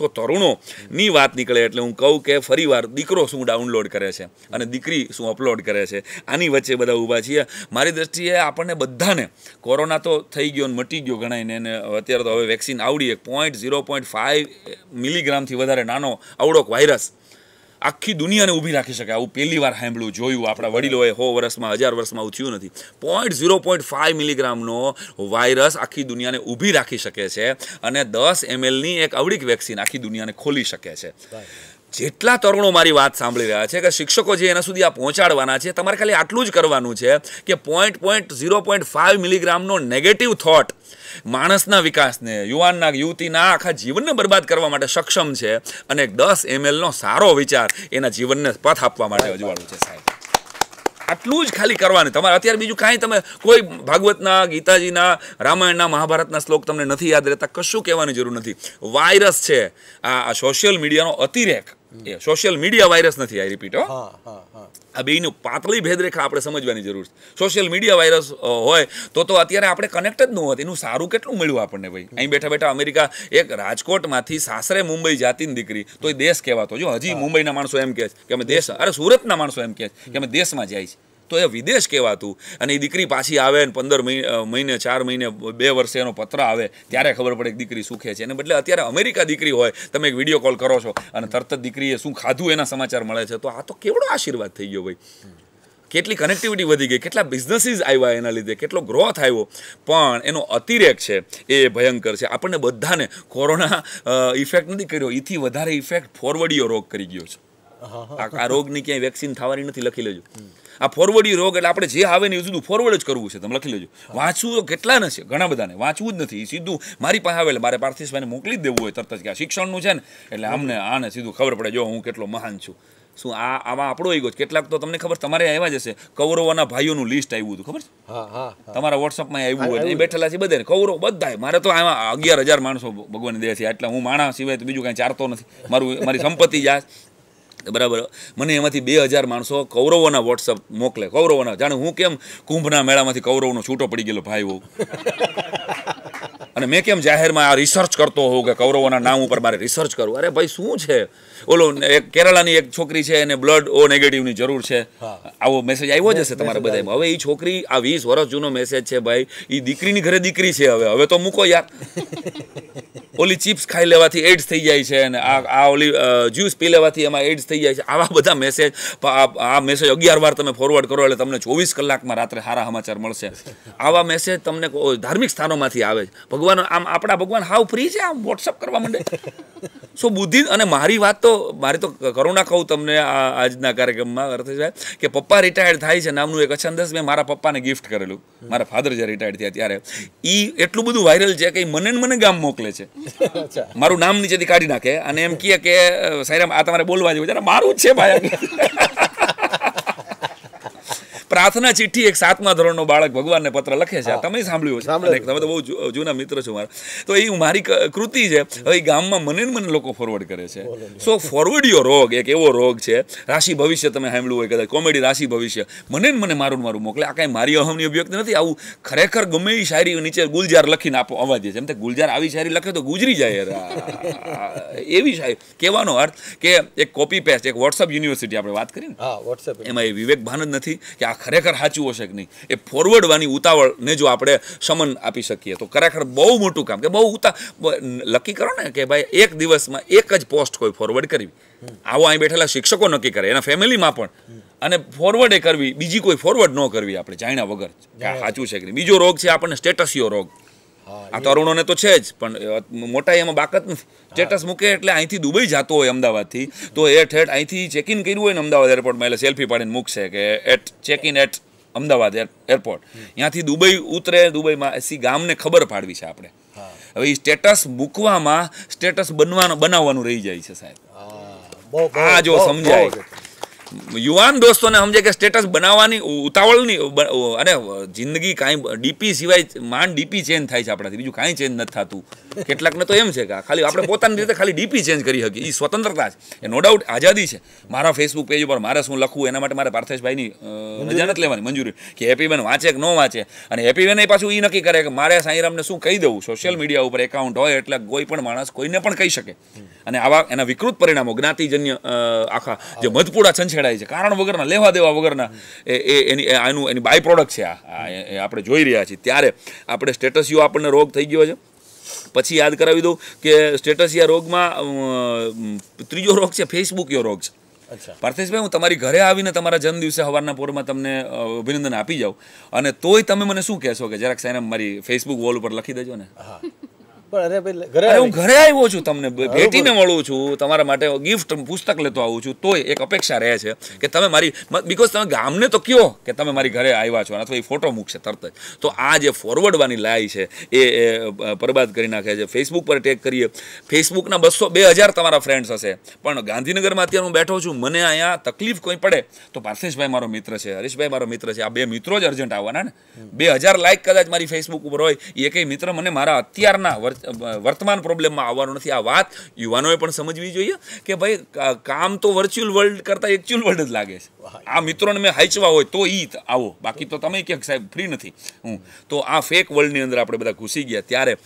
તો તરુણોની વાત નીકળે એટલે હું કહું કે ફરીવાર દીકરો શું ડાઉનલોડ કરે છે અને દીકરી શું અપલોડ કરે છે આની વચ્ચે બધા ઊભા છીએ મારી દ્રષ્ટિએ આપણને બધાને કોરોના તો થઈ ગયો ને મટી ગયો ગણાયને એને અત્યારે તો હવે વેક્સિન આવડી એક પોઈન્ટ ઝીરો પોઈન્ટ ફાઇવ મિલીગ્રામથી વધારે નાનો આવડોક વાયરસ આખી દુનિયાને ઊભી રાખી શકે આવું પહેલી વાર સાંભળ્યું જોયું આપણા વડીલોએ હો વર્ષમાં હજાર વર્ષમાં આવું થયું નથી પોઈન્ટ ઝીરો પોઈન્ટ ફાઇવ મિલીગ્રામનો વાયરસ આખી દુનિયાને ઊભી રાખી શકે છે અને દસ એમએલની એક અવડીક વેક્સિન આખી દુનિયાને ખોલી શકે છે જેટલા તરુણો મારી વાત સાંભળી રહ્યા છે કે શિક્ષકો જે એના સુધી આ પહોંચાડવાના છે તમારે ખાલી આટલું જ કરવાનું છે કે point point zero point five મિલીગ્રામનો નેગેટિવ થોટ માણસના વિકાસને યુવાનના યુવતીના આખા જીવનને બરબાદ કરવા માટે સક્ષમ છે અને દસ એમએલનો સારો વિચાર એના જીવનને પથ આપવા માટે અજવાળું છે સાહેબ આટલું જ ખાલી કરવાનું તમારે અત્યારે બીજું કાંઈ તમે કોઈ ભાગવતના ગીતાજીના રામાયણના મહાભારતના શ્લોક તમને નથી યાદ રહેતા કશું કહેવાની જરૂર નથી વાયરસ છે આ સોશિયલ મીડિયાનો અતિરેક એ સોશિયલ મીડિયા વાયરસ નથી આઈ રિપીટ હો આ બેયનું પાતળી ભેદરેખા આપણે સમજવાની જરૂર છે સોશિયલ મીડિયા વાયરસ હોય તો તો અત્યારે આપણે કનેક્ટ જ ન હોત એનું સારું કેટલું મળ્યું આપણને ભાઈ અહીં બેઠા બેઠા અમેરિકા એક રાજકોટમાંથી સાસરે મુંબઈ જાતીની દીકરી તો એ દેશ કહેવાતો જો હજી મુંબઈના માણસો એમ કહે છે કે અમે દેશ અરે સુરતના માણસો એમ કહે છે કે અમે દેશમાં જાય છે તો એ વિદેશ કહેવાતું અને એ દીકરી પાછી આવે ને પંદર મહિને ચાર મહિને બે વર્ષે એનો પત્ર આવે ત્યારે ખબર પડે કે દીકરી સુખે છે અને બદલે અત્યારે અમેરિકા દીકરી હોય તમે એક વિડીયો કોલ કરો છો અને તરત જ દીકરીએ શું ખાધું એના સમાચાર મળે છે તો આ તો કેવડો આશીર્વાદ થઈ ગયો ભાઈ કેટલી કનેક્ટિવિટી વધી ગઈ કેટલા બિઝનેસીસ આવ્યા એના લીધે કેટલો ગ્રોથ આવ્યો પણ એનો અતિરેક છે એ ભયંકર છે આપણને બધાને કોરોના ઇફેક્ટ નથી કર્યો એથી વધારે ઇફેક્ટ ફોરવર્ડીયો રોગ કરી ગયો છે આ રોગની ક્યાંય વેક્સિન થવાની નથી લખી લેજો આ ફોરવર્ડી રોગ એટલે આપણે જે આવે ને એ જુદું ફોરવર્ડ જ કરવું છે તમે લખી લેજો વાંચવું તો કેટલાને છે ઘણા બધાને વાંચવું જ નથી સીધું મારી પાસે આવેલ મારે પાર્થિસભાઈને મોકલી દેવું હોય તરત જ કે આ શિક્ષણનું છે ને એટલે આમને આને સીધું ખબર પડે જો હું કેટલો મહાન છું શું આ આમાં આપણો ઈગો કેટલાક તો તમને ખબર તમારે આવ્યા જશે કૌરવોના ભાઈઓનું લિસ્ટ આવ્યું હતું ખબર છે તમારા વોટ્સઅપમાં આવ્યું હોય એ બેઠેલા છે બધાને કૌરવ બધા મારે તો આમાં અગિયાર હજાર માણસો ભગવાન દે છે એટલે હું માણસ સિવાય તો બીજું કાંઈ ચારતો નથી મારું મારી સંપત્તિ જાય બરાબર મને એમાંથી બે હજાર માણસો કૌરવોના વોટ્સઅપ મોકલે કૌરવોના જાણે હું કેમ કુંભના મેળામાંથી કૌરવનો છૂટો પડી ગયેલો ભાઈ હોઉં અને મેં કેમ જાહેરમાં આ રિસર્ચ કરતો હોઉં કે કૌરવોના નામ ઉપર મારે રિસર્ચ કરવું અરે ભાઈ શું છે ઓલો એક કેરળાની એક છોકરી છે એને બ્લડ ઓ નેગેટિવની જરૂર છે આવો મેસેજ આવ્યો જ હશે તમારા બધામાં હવે એ છોકરી આ વીસ વર્ષ જૂનો મેસેજ છે ભાઈ એ દીકરીની ઘરે દીકરી છે હવે હવે તો મૂકો યાર ઓલી ચિપ્સ ખાઈ લેવાથી એડ્સ થઈ જાય છે અને આ આ ઓલી જ્યુસ પી લેવાથી એમાં એડ્સ થઈ જાય છે આવા બધા મેસેજ આ મેસેજ અગિયાર વાર તમે ફોરવર્ડ કરો એટલે તમને ચોવીસ કલાકમાં રાત્રે સારા સમાચાર મળશે આવા મેસેજ તમને ધાર્મિક સ્થાનોમાંથી આવે છે ભગવાન આમ આપણા ભગવાન હાવ ફ્રી છે આમ વોટ્સઅપ કરવા માંડે સો બુદ્ધિ અને મારી વાત તો મારી તો કરુણા કહું તમને આ આજના કાર્યક્રમમાં અર્થ છે કે પપ્પા રિટાયર્ડ થાય છે નામનું એક અછંદસ મેં મારા પપ્પાને ગિફ્ટ કરેલું મારા ફાધર જે રિટાયર્ડ થયા ત્યારે એ એટલું બધું વાયરલ છે કે મને મને ગામ મોકલે છે મારું નામ નીચેથી કાઢી નાખે અને એમ કહે કે સાહેબ આ તમારે બોલવા જેવું જરા મારું જ છે ભાઈ પ્રાર્થના ચિઠ્ઠી એક સાતમા ધોરણનો બાળક ભગવાનને પત્ર લખે છે તમે સાંભળ્યું છે તમે તો બહુ જૂના મિત્ર છો મારા તો એ મારી કૃતિ છે હવે ગામમાં મને મને લોકો ફોરવર્ડ કરે છે સો ફોરવર્ડ યો રોગ એક એવો રોગ છે રાશિ ભવિષ્ય તમે સાંભળ્યું હોય કદાચ કોમેડી રાશિ ભવિષ્ય મને મને મારું મારું મોકલે આ કાંઈ મારી અહમની અભિવ્યક્તિ નથી આવું ખરેખર ગમે એ શાયરી નીચે ગુલજાર લખીને આપો અવાજે છે એમ તે ગુલજાર આવી શાયરી લખે તો ગુજરી જાય એવી શાયરી કહેવાનો અર્થ કે એક કોપી પેસ્ટ એક વોટ્સઅપ યુનિવર્સિટી આપણે વાત કરી ને એમાં એ વિવેક ભાન જ નથી કે આખા ખરેખર સાચું હશે કે નહીં એ ફોરવર્ડવાની ઉતાવળને જો આપણે સમન આપી શકીએ તો ખરેખર બહુ મોટું કામ કે બહુ ઉતા લકી કરો ને કે ભાઈ એક દિવસમાં એક જ પોસ્ટ હોય ફોરવર્ડ કરવી આવો અહીં બેઠેલા શિક્ષકો નક્કી કરે એના ફેમિલીમાં પણ અને ફોરવર્ડ એ કરવી બીજી કોઈ ફોરવર્ડ ન કરવી આપણે જાણ્યા વગર સાચું છે કે નહીં બીજો રોગ છે આપણને સ્ટેટસિયો રોગ આ તરુણોને તો છે જ પણ મોટા એમાં બાકત સ્ટેટસ મૂકે એટલે અહીંથી દુબઈ જતો હોય અમદાવાદથી તો એ ઠેઠ અહીંથી ચેક ઇન કર્યું હોય ને અમદાવાદ એરપોર્ટમાં એટલે સેલ્ફી પાડીને મૂકશે કે at check in at Ahmedabad airport ત્યાંથી દુબઈ ઉતરે દુબઈમાં એસી ગામને ખબર પાડવી છે આપણે હવે એ સ્ટેટસ મૂકવામાં સ્ટેટસ બનવાનું બનાવવાનું રહી જાય છે સાહેબ આ જો સમજાય યુવાન દોસ્તોને સમજે કે સ્ટેટસ બનાવવાની ઉતાવળની અને જિંદગી કાંઈ ડીપી સિવાય માન ડીપી ચેન્જ થાય છે આપણાથી બીજું કાંઈ ચેન્જ નથી થતું કેટલાકને તો એમ છે કે ખાલી આપણે પોતાની રીતે ખાલી ડીપી ચેન્જ કરી શકીએ એ સ્વતંત્રતા છે એ નો ડાઉટ આઝાદી છે મારા ફેસબુક પેજ ઉપર મારે શું લખવું એના માટે મારે પાર્થેશભાઈની રજા નથી લેવાની મંજૂરી કે હેપીબેન વાંચે કે ન વાંચે અને હેપીબેન એ પાછું એ નક્કી કરે કે મારે સાંઈરામને શું કહી દઉં સોશિયલ મીડિયા ઉપર એકાઉન્ટ હોય એટલે કોઈ પણ માણસ કોઈને પણ કહી શકે અને આવા એના વિકૃત પરિણામો જ્ઞાતિજન્ય આખા જે મધપૂડા છંછેડાય છે કારણ વગરના લેવા દેવા વગરના એ એની આનું એની બાય પ્રોડક્ટ છે આ આપણે જોઈ રહ્યા છીએ ત્યારે આપણે સ્ટેટસ આપણને રોગ થઈ ગયો છે પછી યાદ કરાવી દઉં કે સ્ટેટસિયા રોગમાં ત્રીજો રોગ છે ફેસબુકયો રોગ છે પાર્થેશભાઈ હું તમારી ઘરે આવીને તમારા જન્મદિવસે સવારના પોરમાં તમને અભિનંદન આપી જાઉં અને તોય તમે મને શું કહેશો કે જરાક સાહેબ મારી ફેસબુક વોલ ઉપર લખી દેજો ને ઘરે હું ઘરે આવ્યો છું તમને ભેટીને મળું છું તમારા માટે ગિફ્ટ પુસ્તક લેતો આવું છું તોય એક અપેક્ષા રહે છે કે તમે મારી બીકોઝ તમે ગામને તો કયો કે તમે મારી ઘરે આવ્યા છો અથવા એ ફોટો મૂકશે તરત જ તો આ જે ફોરવર્ડવાની લાઈ છે એ બરબાદ કરી નાખે છે ફેસબુક પર ટેક કરીએ ફેસબુકના બસો બે હજાર તમારા ફ્રેન્ડ્સ હશે પણ ગાંધીનગરમાં અત્યારે હું બેઠો છું મને અહીંયા તકલીફ કોઈ પડે તો પાર્થેશભાઈ મારો મિત્ર છે હરીશભાઈ મારો મિત્ર છે આ બે મિત્રો જ અર્જન્ટ આવવાના ને બે હજાર લાઇક કદાચ મારી ફેસબુક ઉપર હોય એ કંઈ મિત્ર મને મારા અત્યારના વર્ષ વર્તમાન પ્રોબ્લેમમાં આવવાનું નથી આ વાત યુવાનોએ પણ સમજવી જોઈએ કે ભાઈ કામ તો વર્ચ્યુઅલ વર્લ્ડ કરતાં એકચ્યુઅલ વર્લ્ડ જ લાગે છે આ મિત્રોને મેં હાંચવા હોય તો ઈ આવો બાકી તો તમે ક્યાંક સાહેબ ફ્રી નથી હું તો આ ફેક વર્લ્ડની અંદર આપણે બધા ઘૂસી ગયા ત્યારે